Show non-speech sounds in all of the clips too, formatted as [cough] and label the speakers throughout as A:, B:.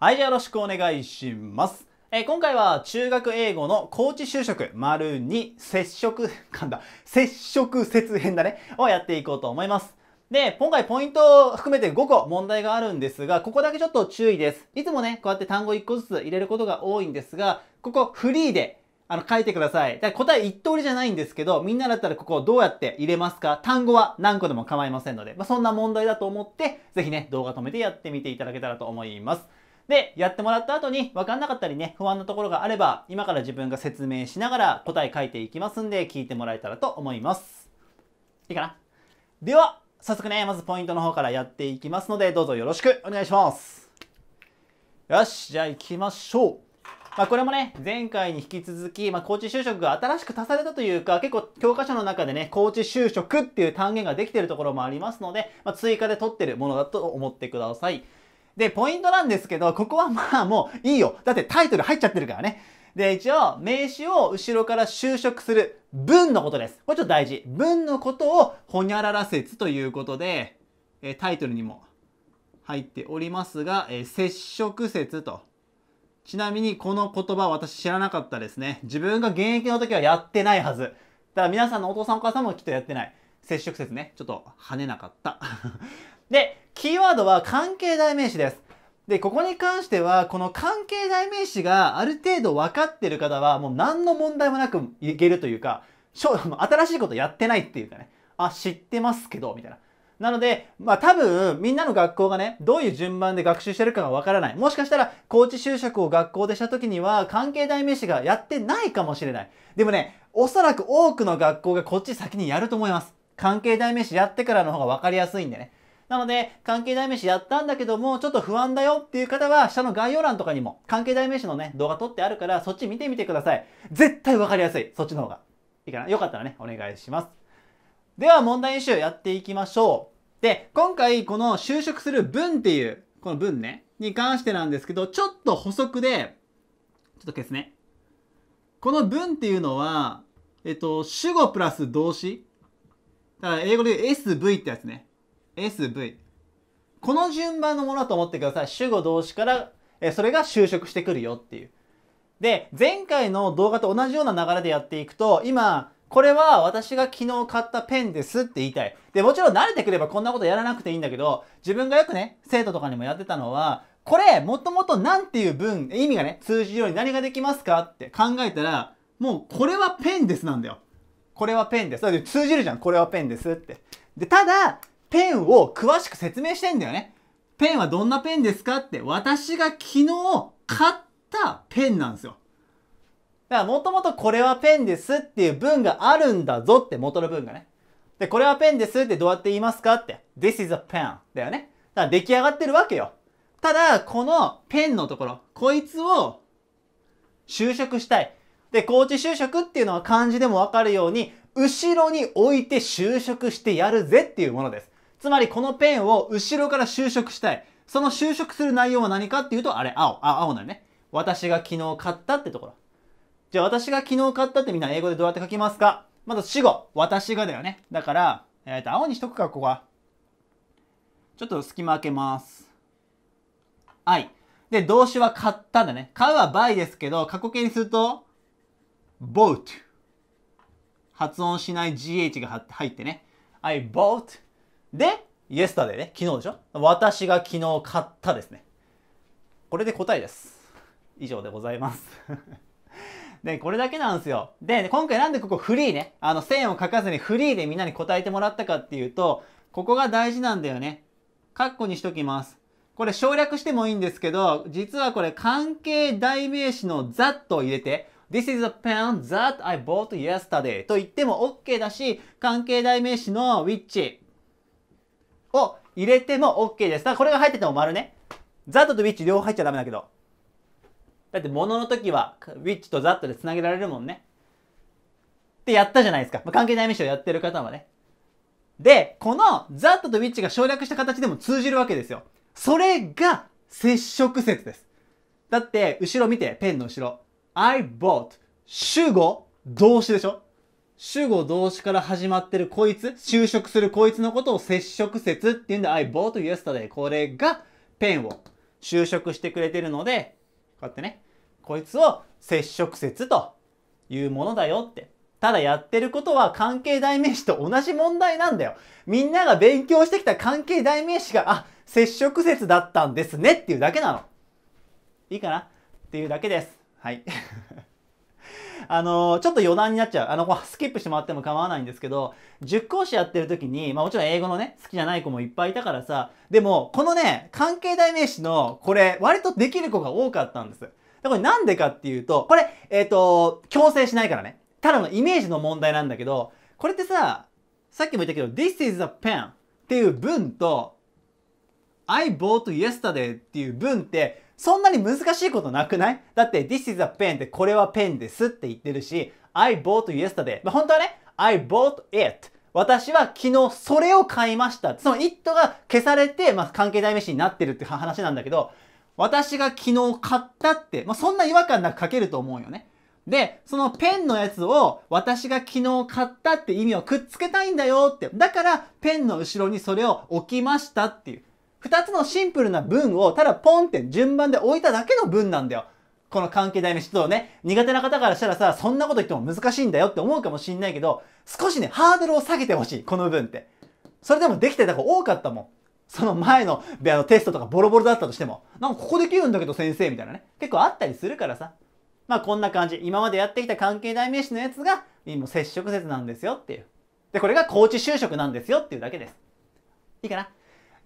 A: はい、よろしくお願いします。えー、今回は中学英語の高知就職丸2接触、かんだ、接触節編だね、をやっていこうと思います。で、今回ポイントを含めて5個問題があるんですが、ここだけちょっと注意です。いつもね、こうやって単語1個ずつ入れることが多いんですが、ここフリーであの、書いてください。だ答え1通りじゃないんですけど、みんなだったらここをどうやって入れますか単語は何個でも構いませんので、まあ、そんな問題だと思って、ぜひね、動画止めてやってみていただけたらと思います。で、やってもらった後に分かんなかったりね、不安なところがあれば、今から自分が説明しながら答え書いていきますんで、聞いてもらえたらと思います。いいかなでは、早速ね、まずポイントの方からやっていきますので、どうぞよろしくお願いします。よし、じゃあ行きましょう。まあ、これもね、前回に引き続き、まあ、高知就職が新しく足されたというか、結構教科書の中でね、高知就職っていう単元ができてるところもありますので、まあ、追加で取ってるものだと思ってください。で、ポイントなんですけど、ここはまあもういいよ。だってタイトル入っちゃってるからね。で、一応、名詞を後ろから修飾する文のことです。これちょっと大事。文のことをほにゃらら説ということで、えタイトルにも入っておりますが、え接触説と。ちなみにこの言葉私知らなかったですね。自分が現役の時はやってないはず。だから皆さんのお父さんお母さんもきっとやってない。接触説ね。ちょっと跳ねなかった。[laughs] で、ドは関係代名詞です。で、ここに関しては、この関係代名詞がある程度分かってる方は、もう何の問題もなくいけるというか、[laughs] 新しいことやってないっていうかね、あ、知ってますけど、みたいな。なので、まあ多分、みんなの学校がね、どういう順番で学習してるかがわからない。もしかしたら、高知就職を学校でした時には、関係代名詞がやってないかもしれない。でもね、おそらく多くの学校がこっち先にやると思います。関係代名詞やってからの方が分かりやすいんでね。なので、関係代名詞やったんだけども、ちょっと不安だよっていう方は、下の概要欄とかにも、関係代名詞のね、動画撮ってあるから、そっち見てみてください。絶対わかりやすい。そっちの方が。いいかなよかったらね、お願いします。では、問題演習やっていきましょう。で、今回、この就職する文っていう、この文ね、に関してなんですけど、ちょっと補足で、ちょっと消すね。この文っていうのは、えっと、主語プラス動詞。だから英語で言う SV ってやつね。SV この順番のものだと思ってください主語動詞からえそれが就職してくるよっていうで前回の動画と同じような流れでやっていくと今これは私が昨日買ったペンですって言いたい。で、もちろん慣れてくればこんなことやらなくていいんだけど、自分がよくね、生徒とかにもやってたのは、これ、もともと何ていう文、意味がね、通じるように何ができますかって考えたら、もうこれはペンですなんだよ。これはペンです。だって通じるじゃん。これはペンですって。で、ただ、ペンを詳しく説明してんだよね。ペンはどんなペンですかって、私が昨日買ったペンなんですよ。だからもともとこれはペンですっていう文があるんだぞって元の文がね。で、これはペンですってどうやって言いますかって。This is a pen だよね。だから出来上がってるわけよ。ただ、このペンのところ、こいつを就職したい。で、高知就職っていうのは漢字でもわかるように、後ろに置いて就職してやるぜっていうものです。つまりこのペンを後ろから就職したい。その就職する内容は何かっていうと、あれ、青。あ、青だよね。私が昨日買ったってところ。じゃあ私が昨日買ったってみんな英語でどうやって書きますかまず死後。私がだよね。だから、えっ、ー、と、青にしとくか、ここは。ちょっと隙間開けます。はい。で、動詞は買ったんだね。買うは by ですけど、過去形にすると、bought。発音しない GH が入ってね。I bought で、イエスタでね、昨日でしょ私が昨日買ったですね。これで答えです。以上でございます。[laughs] で、これだけなんですよ。で、今回なんでここフリーね、あの線を書かずにフリーでみんなに答えてもらったかっていうと、ここが大事なんだよね。カッコにしときます。これ省略してもいいんですけど、実はこれ関係代名詞の that を入れて、This is a pen that I bought yesterday と言っても OK だし、関係代名詞の which を入れても OK です。だからこれが入ってても丸ね。ザットとウィッチ両方入っちゃダメだけど。だって物の時はウィッチとザットで繋げられるもんね。ってやったじゃないですか。まあ、関係ない飯をやってる方はね。で、このザットとウィッチが省略した形でも通じるわけですよ。それが接触説です。だって、後ろ見て、ペンの後ろ。I bought 主語動詞でしょ主語動詞から始まってるこいつ、就職するこいつのことを接触説っていうんで、I bought yesterday。これがペンを就職してくれてるので、こうやってね、こいつを接触説というものだよって。ただやってることは関係代名詞と同じ問題なんだよ。みんなが勉強してきた関係代名詞が、あ、接触説だったんですねっていうだけなの。いいかなっていうだけです。はい。あの、ちょっと余談になっちゃう。あの、こスキップしてもらっても構わないんですけど、熟講師やってる時に、まあもちろん英語のね、好きじゃない子もいっぱいいたからさ、でも、このね、関係代名詞の、これ、割とできる子が多かったんです。で、これなんでかっていうと、これ、えっ、ー、と、強制しないからね。ただのイメージの問題なんだけど、これってさ、さっきも言ったけど、This is a pen っていう文と、I bought yesterday っていう文って、そんなに難しいことなくないだって This is a pen ってこれはペンですって言ってるし I bought yesterday まあ本当はね I bought it 私は昨日それを買いました。その it が消されて、まあ、関係代名詞になってるって話なんだけど、私が昨日買ったって、まあ、そんな違和感なく書けると思うよね。で、そのペンのやつを私が昨日買ったって意味をくっつけたいんだよって。だからペンの後ろにそれを置きましたっていう。2つのシンプルな文をただポンって順番で置いただけの文なんだよ。この関係代名詞とね、苦手な方からしたらさ、そんなこと言っても難しいんだよって思うかもしんないけど、少しね、ハードルを下げてほしい、この文って。それでもできてた子多かったもん。その前のあのテストとかボロボロだったとしても、なんかここできるんだけど先生みたいなね、結構あったりするからさ。まあこんな感じ。今までやってきた関係代名詞のやつが、今接触説なんですよっていう。で、これが高知就職なんですよっていうだけです。いいかな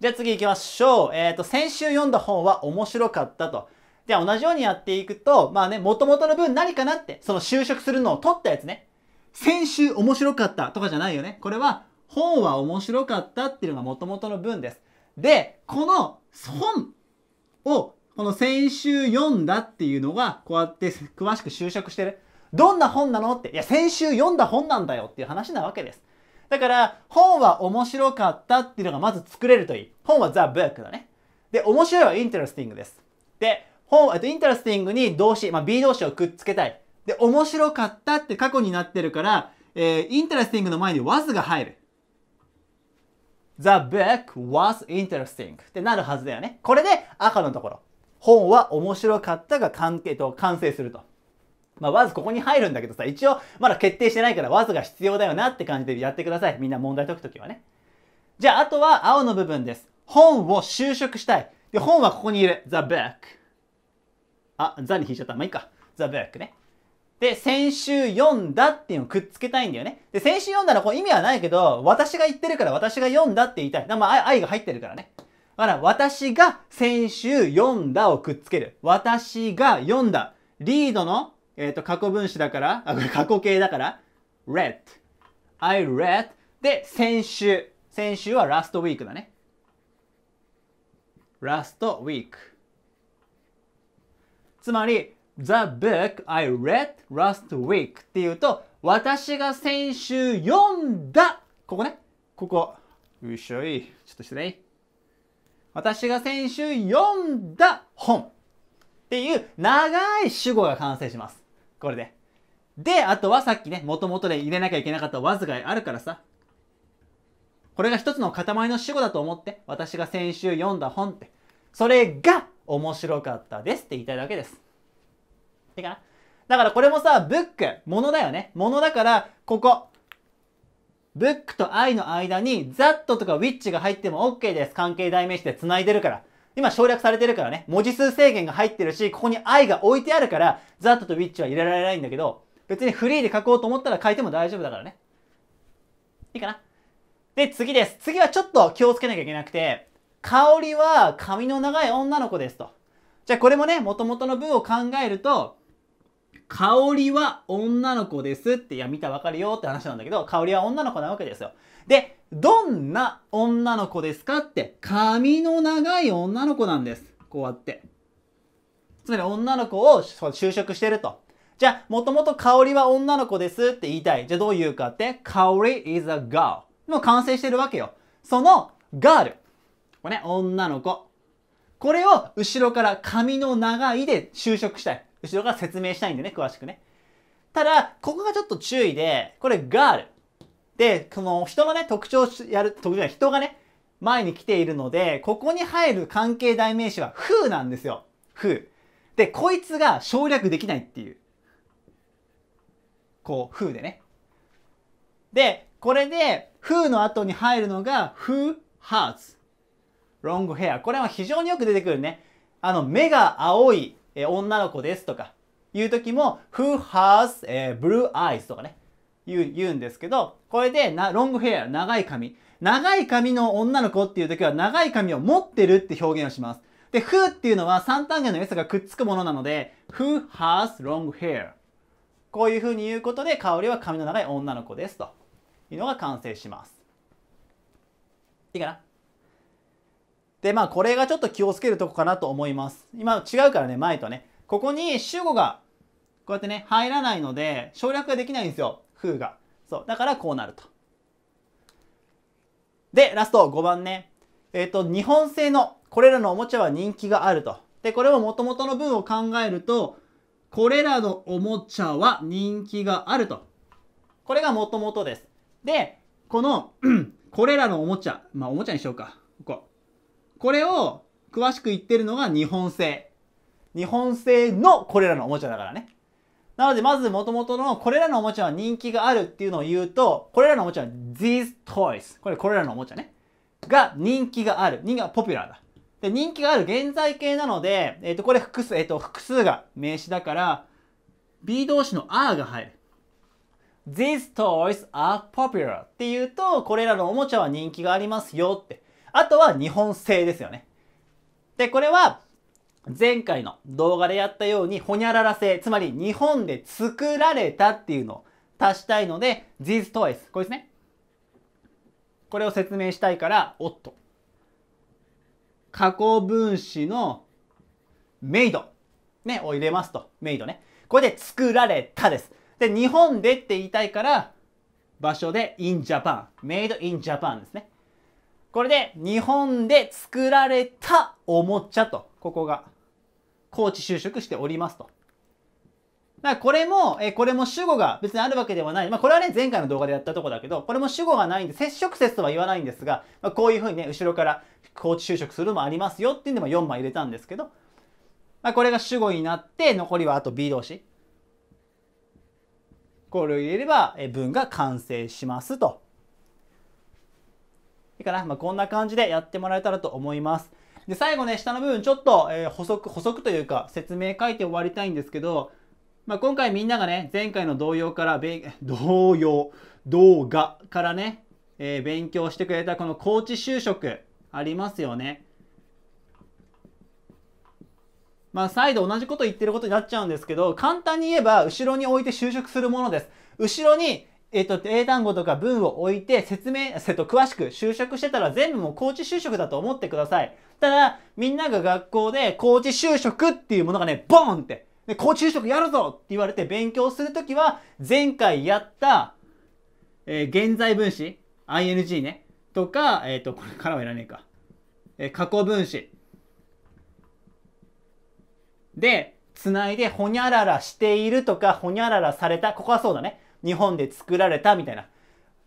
A: じゃあ次行きましょう。えっ、ー、と、先週読んだ本は面白かったと。じゃあ同じようにやっていくと、まあね、元々の分何かなって、その就職するのを取ったやつね。先週面白かったとかじゃないよね。これは、本は面白かったっていうのが元々の文です。で、この本を、この先週読んだっていうのが、こうやって詳しく就職してる。どんな本なのって、いや、先週読んだ本なんだよっていう話なわけです。だから、本は面白かったっていうのがまず作れるといい。本は The Book だね。で、面白いは Interesting です。で、本、えっと、Interesting に動詞、まあ、B 動詞をくっつけたい。で、面白かったって過去になってるから、えー、Interesting の前に was が入る。The book was interesting ってなるはずだよね。これで赤のところ。本は面白かったが関係と完成すると。まあ、ワずここに入るんだけどさ、一応、まだ決定してないからわずが必要だよなって感じでやってください。みんな問題解くときはね。じゃあ、あとは青の部分です。本を修飾したい。で、本はここにいる。the book。あ、ザに引いちゃった。まあ、いいか。the book ね。で、先週読んだっていうのをくっつけたいんだよね。で、先週読んだらこう意味はないけど、私が言ってるから私が読んだって言いたい。まあ、愛が入ってるからね。だから、私が先週読んだをくっつける。私が読んだ。リードのえっ、ー、と、過去分詞だから、あ、これ過去形だから、read. I read. で、先週。先週はラストウィークだね。ラストウィーク。つまり、The book I read last week っていうと、私が先週読んだ。ここね。ここ。よいしょい。ちょっと失礼。私が先週読んだ本っていう長い主語が完成します。これで。で、あとはさっきね、もともとで入れなきゃいけなかったわずかあるからさ。これが一つの塊の主語だと思って、私が先週読んだ本って、それが面白かったですって言いたいだけです。かだからこれもさ、ブック、ものだよね。ものだから、ここ。ブックと愛の間に、ザットとかウィッチが入っても OK です。関係代名詞で繋いでるから。今省略されてるからね、文字数制限が入ってるし、ここに愛が置いてあるから、ザットとウィッチは入れられないんだけど、別にフリーで書こうと思ったら書いても大丈夫だからね。いいかなで、次です。次はちょっと気をつけなきゃいけなくて、香りは髪の長い女の子ですと。じゃあこれもね、元々の文を考えると、香りは女の子ですって、いや、見たらわかるよって話なんだけど、香りは女の子なわけですよ。で、どんな女の子ですかって、髪の長い女の子なんです。こうやって。つまり女の子を就職してると。じゃあ、もともと香りは女の子ですって言いたい。じゃあどう言うかって、香り is a girl。もう完成してるわけよ。その girl。これね、女の子。これを後ろから髪の長いで就職したい。後ろから説明したいんでね、詳しくね。ただ、ここがちょっと注意で、これガール。で、この人のね、特徴やる、特徴や人がね、前に来ているので、ここに入る関係代名詞は、風なんですよ。風。で、こいつが省略できないっていう。こう、うでね。で、これで、風の後に入るのが、風、ハーツ。ロングヘア。これは非常によく出てくるね。あの、目が青いえー、女の子ですとかいう時も Who has、えー、blue eyes とかね言う言うんですけどこれでなロングヘア長い髪長い髪の女の子っていう時は長い髪を持ってるって表現をしますで Who っていうのは三単元の S がくっつくものなので Who has long hair こういうふうに言うことで香りは髪の長い女の子ですというのが完成しますいいかなで、まあこれがちょっと気をつけるとこかなと思います。今違うからね、前とね。ここに主語がこうやってね、入らないので省略ができないんですよ。風が。そう。だからこうなると。で、ラスト5番ね。えっ、ー、と、日本製のこれらのおもちゃは人気があると。で、これも元々の文を考えると、これらのおもちゃは人気があると。これが元々です。で、この [clears throat] これらのおもちゃ、まあおもちゃにしようか。ここ。これを詳しく言ってるのが日本製。日本製のこれらのおもちゃだからね。なので、まず元々のこれらのおもちゃは人気があるっていうのを言うと、これらのおもちゃは these toys。これ、これらのおもちゃね。が人気がある。人気がポピュラーだ。で、人気がある現在形なので、えっ、ー、と、これ複数、えっ、ー、と、複数が名詞だから、B 動詞の R が入る。These toys are popular って言うと、これらのおもちゃは人気がありますよって。あとは日本製ですよね。で、これは前回の動画でやったように、ほにゃらら製、つまり日本で作られたっていうのを足したいので、these toys、これですね。これを説明したいから、おっと。過去分詞のメイド、ね、を入れますと。メイドね。これで作られたです。で、日本でって言いたいから、場所で in Japan。メイド in Japan ですね。これで日本で作られたおもちゃと、ここが、高知就職しておりますと。まあこれも、えこれも主語が別にあるわけではない。まあ、これはね、前回の動画でやったとこだけど、これも主語がないんで、接触説とは言わないんですが、まあ、こういうふうにね、後ろから高知就職するのもありますよっていうのあ4枚入れたんですけど、まあ、これが主語になって、残りはあと B 動詞。これを入れれば、文が完成しますと。かな。まあ、こんな感じでやってもらえたらと思います。で、最後ね、下の部分ちょっと、えー、補足、補足というか説明書いて終わりたいんですけど、まあ、今回みんながね、前回の動揺から、[laughs] 同様、動画からね、えー、勉強してくれたこのコーチ就職ありますよね。まあ、再度同じこと言ってることになっちゃうんですけど、簡単に言えば、後ろに置いて就職するものです。後ろにえっ、ー、と、英単語とか文を置いて説明、せと詳しく就職してたら全部もう高知就職だと思ってください。ただ、みんなが学校で高知就職っていうものがね、ボーンって、で高知就職やるぞって言われて勉強するときは、前回やった、えー、現在分詞、ing ね、とか、えっ、ー、と、これからはいらねえか。え過去分詞。で、つないで、ほにゃららしているとか、ほにゃららされた。ここはそうだね。日本で作られたみたいな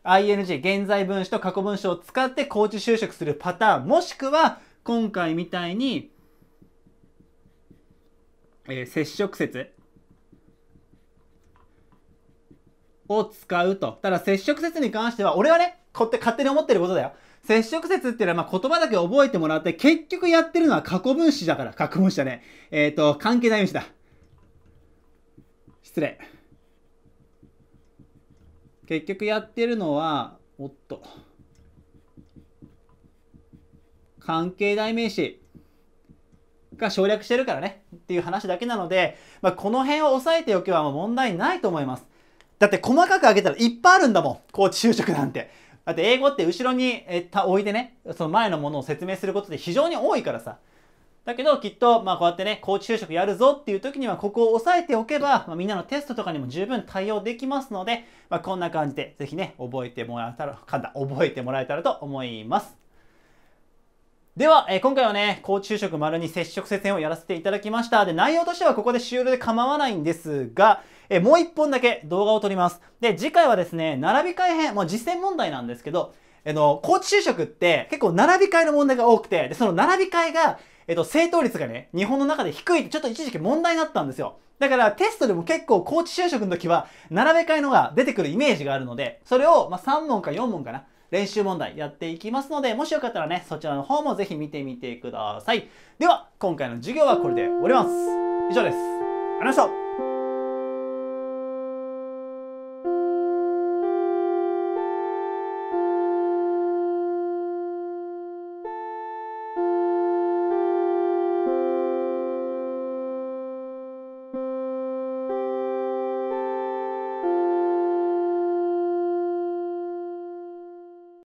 A: ING 現在分詞と過去分詞を使って高知就職するパターンもしくは今回みたいに、えー、接触説を使うとただ接触説に関しては俺はねこって勝手に思ってることだよ接触説っていうのはまあ言葉だけ覚えてもらって結局やってるのは過去分詞だから過去分詞だねえっ、ー、と関係い分詞だ失礼。結局やってるのは、おっと。関係代名詞が省略してるからねっていう話だけなので、まあ、この辺を押さえておけば問題ないと思います。だって細かく上げたらいっぱいあるんだもん。こう昼食なんて。だって英語って後ろに置いてね、その前のものを説明することって非常に多いからさ。だけどきっと、まあこうやってね、高知就職やるぞっていう時にはここを押さえておけば、まあ、みんなのテストとかにも十分対応できますので、まあこんな感じでぜひね、覚えてもらえたら、簡単、覚えてもらえたらと思います。では、えー、今回はね、高知就職丸に接触接線をやらせていただきました。で、内容としてはここで終了で構わないんですが、えー、もう一本だけ動画を撮ります。で、次回はですね、並び替え編、もう実践問題なんですけど、あ、えー、の、高知就職って結構並び替えの問題が多くて、で、その並び替えが、えっと、正答率がね、日本の中で低いってちょっと一時期問題になったんですよ。だからテストでも結構高知就職の時は、並べ替えのが出てくるイメージがあるので、それをま3問か4問かな。練習問題やっていきますので、もしよかったらね、そちらの方もぜひ見てみてください。では、今回の授業はこれで終わります。以上です。ありがとうございました。